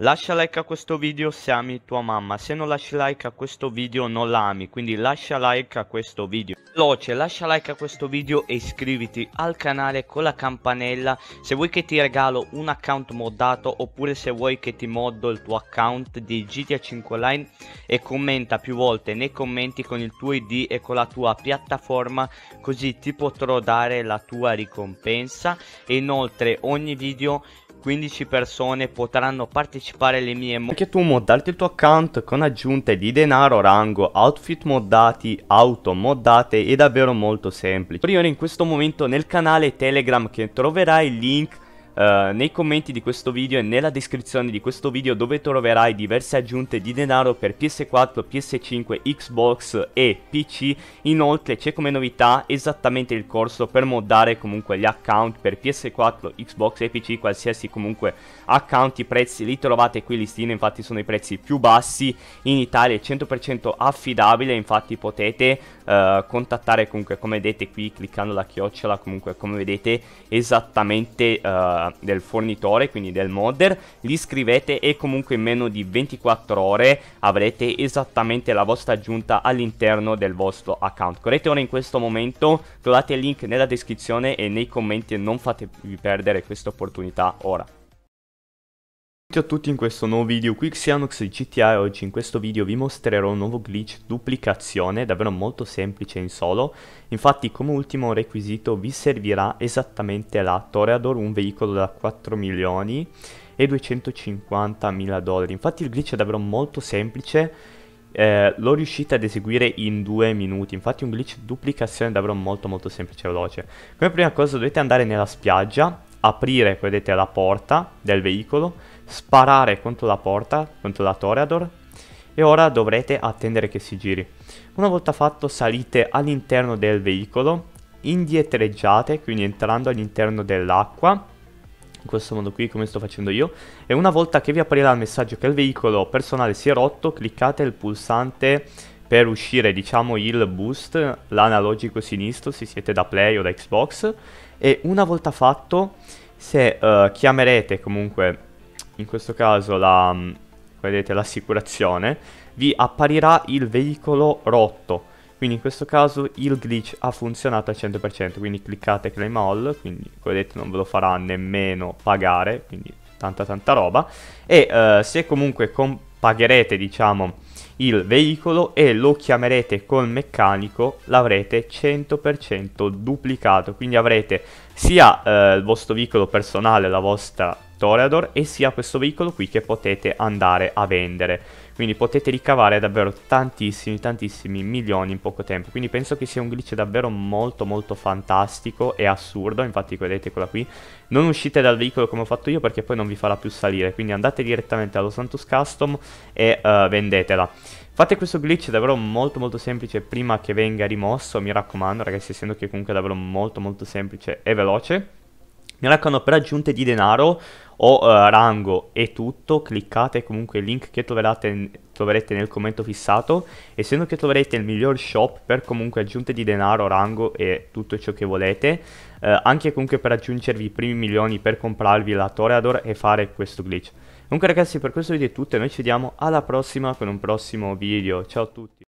Lascia like a questo video se ami tua mamma, se non lasci like a questo video non la ami, quindi lascia like a questo video. Veloce, lascia like a questo video e iscriviti al canale con la campanella se vuoi che ti regalo un account moddato oppure se vuoi che ti moddo il tuo account di GTA 5 Online e commenta più volte nei commenti con il tuo ID e con la tua piattaforma così ti potrò dare la tua ricompensa e inoltre ogni video 15 persone potranno partecipare alle mie mod. Perché tu moddarti il tuo account con aggiunte di denaro, rango, outfit moddati, auto moddate è davvero molto semplice. Priori in questo momento nel canale Telegram che troverai il link eh, nei commenti di questo video e nella descrizione di questo video dove troverai diverse aggiunte di denaro per PS4, PS5, Xbox e PC. Inoltre c'è come novità esattamente il corso per moddare comunque gli account per PS4, Xbox e PC, qualsiasi comunque account, i prezzi li trovate qui listino, infatti sono i prezzi più bassi in Italia, 100% affidabile, infatti potete uh, contattare comunque come vedete qui cliccando la chiocciola, comunque come vedete esattamente uh, del, fornitore, quindi del modder, li scrivete e comunque in meno di 24 ore avrete esattamente la vostra aggiunta all'interno del vostro account. Correte ora in questo momento, trovate il link nella descrizione e nei commenti non fatevi perdere questa opportunità ora. Ciao a tutti in questo nuovo video qui Xenox di GTA e oggi in questo video vi mostrerò un nuovo glitch duplicazione davvero molto semplice in solo infatti come ultimo requisito vi servirà esattamente la Toreador un veicolo da 4 milioni e 250 mila dollari infatti il glitch è davvero molto semplice eh, lo riuscite ad eseguire in due minuti infatti un glitch duplicazione davvero molto molto semplice e veloce come prima cosa dovete andare nella spiaggia aprire vedete la porta del veicolo sparare contro la porta, contro la Toreador, e ora dovrete attendere che si giri. Una volta fatto salite all'interno del veicolo, indietreggiate, quindi entrando all'interno dell'acqua, in questo modo qui come sto facendo io, e una volta che vi apparirà il messaggio che il veicolo personale si è rotto, cliccate il pulsante per uscire diciamo il boost, l'analogico sinistro se siete da play o da Xbox e una volta fatto se uh, chiamerete comunque in questo caso la, mm, vedete, l'assicurazione, vi apparirà il veicolo rotto. Quindi in questo caso il glitch ha funzionato al 100%, quindi cliccate claim all, quindi come vedete non ve lo farà nemmeno pagare, quindi tanta tanta roba. E uh, se comunque pagherete diciamo il veicolo e lo chiamerete col meccanico l'avrete 100% duplicato, quindi avrete sia uh, il vostro veicolo personale, la vostra Toreador e sia questo veicolo qui che potete andare a vendere quindi potete ricavare davvero tantissimi tantissimi milioni in poco tempo quindi penso che sia un glitch davvero molto molto fantastico e assurdo infatti vedete quella qui non uscite dal veicolo come ho fatto io perché poi non vi farà più salire quindi andate direttamente allo Santus Custom e uh, vendetela Fate questo glitch davvero molto molto semplice prima che venga rimosso, mi raccomando ragazzi, essendo che comunque è davvero molto molto semplice e veloce. Mi raccomando, per aggiunte di denaro o uh, rango e tutto, cliccate comunque il link che in, troverete nel commento fissato, essendo che troverete il miglior shop per comunque aggiunte di denaro, rango e tutto ciò che volete, uh, anche comunque per aggiungervi i primi milioni per comprarvi la Toreador e fare questo glitch. Comunque ragazzi per questo video è tutto e noi ci vediamo alla prossima con un prossimo video, ciao a tutti!